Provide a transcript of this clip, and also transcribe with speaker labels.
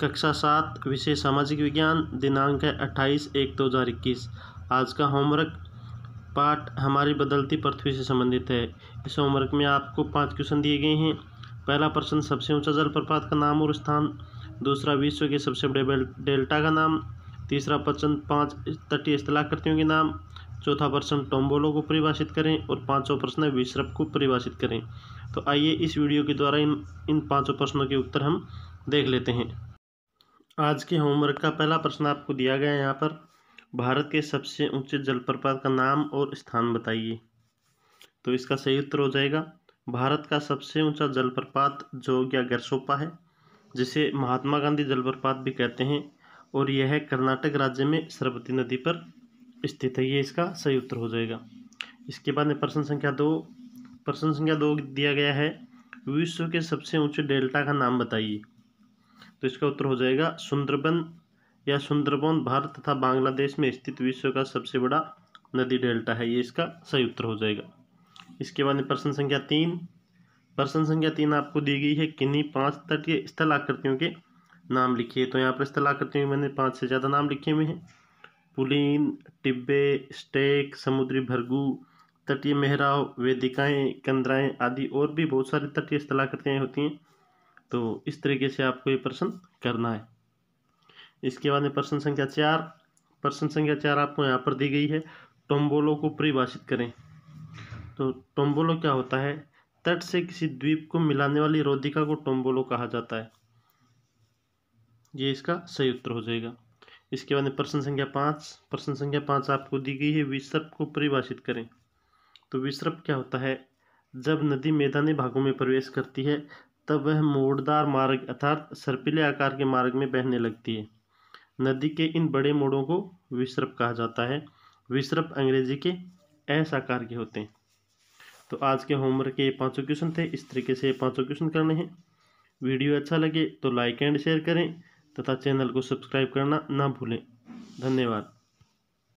Speaker 1: कक्षा सात विषय सामाजिक विज्ञान दिनांक है अट्ठाईस एक दो हज़ार इक्कीस आज का होमवर्क पाठ हमारी बदलती पृथ्वी से संबंधित है इस होमवर्क में आपको पांच क्वेश्चन दिए गए हैं पहला प्रश्न सबसे ऊंचा जलप्रपात का नाम और स्थान दूसरा विश्व के सबसे बड़े डेल्टा का नाम तीसरा प्रश्न पाँच तटीय स्थलाकृतियों के नाम चौथा प्रश्न टोम्बोलो को परिभाषित करें और पाँचों प्रश्न विश्रप को परिभाषित करें तो आइए इस वीडियो के द्वारा इन इन पाँचों प्रश्नों के उत्तर हम देख लेते हैं आज के होमवर्क का पहला प्रश्न आपको दिया गया है यहाँ पर भारत के सबसे ऊंचे जलप्रपात का नाम और स्थान बताइए तो इसका सही उत्तर हो जाएगा भारत का सबसे ऊंचा जलप्रपात जो क्या गरसोपा है जिसे महात्मा गांधी जलप्रपात भी कहते हैं और यह है कर्नाटक राज्य में सरवती नदी पर स्थित है ये इसका सही उत्तर हो जाएगा इसके बाद में प्रश्न संख्या दो प्रश्न संख्या दो दिया गया है विश्व के सबसे ऊंचे डेल्टा का नाम बताइए तो इसका उत्तर हो जाएगा सुंदरबन या सुंदरबन भारत तथा बांग्लादेश में स्थित विश्व का सबसे बड़ा नदी डेल्टा है ये इसका सही उत्तर हो जाएगा इसके बाद प्रश्न संख्या तीन प्रश्न संख्या तीन आपको दी गई है किन्हीं पांच तटीय स्थल आकृतियों के नाम लिखिए तो यहाँ पर स्थल आकृतियों के मैंने पाँच से ज़्यादा नाम लिखे हुए हैं पुलिन टिब्बे स्टेक समुद्री भरगू तटीय मेहराव वेदिकाएँ कंदराएँ आदि और भी बहुत सारी तटीय स्थलाकृतियाँ होती हैं तो इस तरीके से आपको ये प्रश्न करना है इसके बाद में प्रश्न संख्या चार प्रश्न संख्या चार आपको यहाँ पर दी गई है टोम्बोलो को परिभाषित करें तो टोम्बोलो क्या होता है तट से किसी द्वीप को मिलाने वाली रोधिका को टोम्बोलो कहा जाता है ये इसका सही उत्तर हो जाएगा इसके बाद में प्रश्न संख्या पाँच प्रश्न संख्या पाँच आपको दी गई है विसर्प को परिभाषित करें तो विसर्प क्या होता है जब नदी मैदानी भागों में प्रवेश करती है तब वह मोड़दार मार्ग अर्थात सर्पिले आकार के मार्ग में बहने लगती है नदी के इन बड़े मोड़ों को विश्रप कहा जाता है विश्रप अंग्रेजी के एस आकार के होते हैं तो आज के होमवर्क के ये पाँचों क्वेश्चन थे इस तरीके से ये पाँचों क्वेश्चन करने हैं वीडियो अच्छा लगे तो लाइक एंड शेयर करें तथा चैनल को सब्सक्राइब करना ना भूलें धन्यवाद